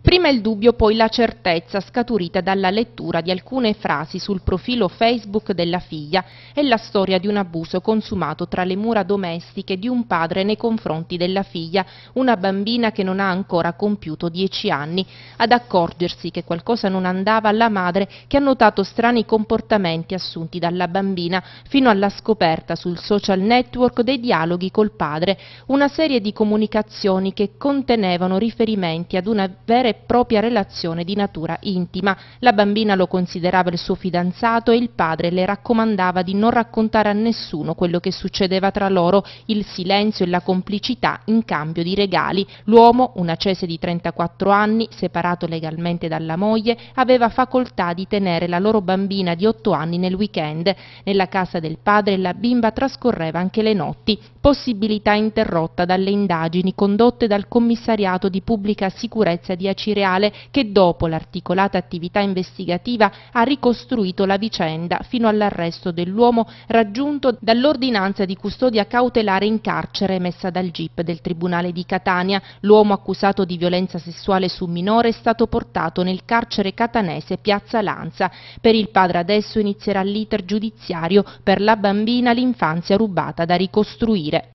Prima il dubbio, poi la certezza scaturita dalla lettura di alcune frasi sul profilo Facebook della figlia e la storia di un abuso consumato tra le mura domestiche di un padre nei confronti della figlia, una bambina che non ha ancora compiuto dieci anni. Ad accorgersi che qualcosa non andava alla madre che ha notato strani comportamenti assunti dalla bambina fino alla scoperta sul social network dei dialoghi col padre, una serie di comunicazioni che contenevano riferimenti ad una vera vera e propria relazione di natura intima. La bambina lo considerava il suo fidanzato e il padre le raccomandava di non raccontare a nessuno quello che succedeva tra loro, il silenzio e la complicità in cambio di regali. L'uomo, un cese di 34 anni, separato legalmente dalla moglie, aveva facoltà di tenere la loro bambina di 8 anni nel weekend. Nella casa del padre la bimba trascorreva anche le notti, possibilità interrotta dalle indagini condotte dal commissariato di pubblica sicurezza di Cireale che dopo l'articolata attività investigativa ha ricostruito la vicenda fino all'arresto dell'uomo raggiunto dall'ordinanza di custodia cautelare in carcere emessa dal GIP del Tribunale di Catania. L'uomo accusato di violenza sessuale su minore è stato portato nel carcere catanese Piazza Lanza. Per il padre adesso inizierà l'iter giudiziario per la bambina l'infanzia rubata da ricostruire.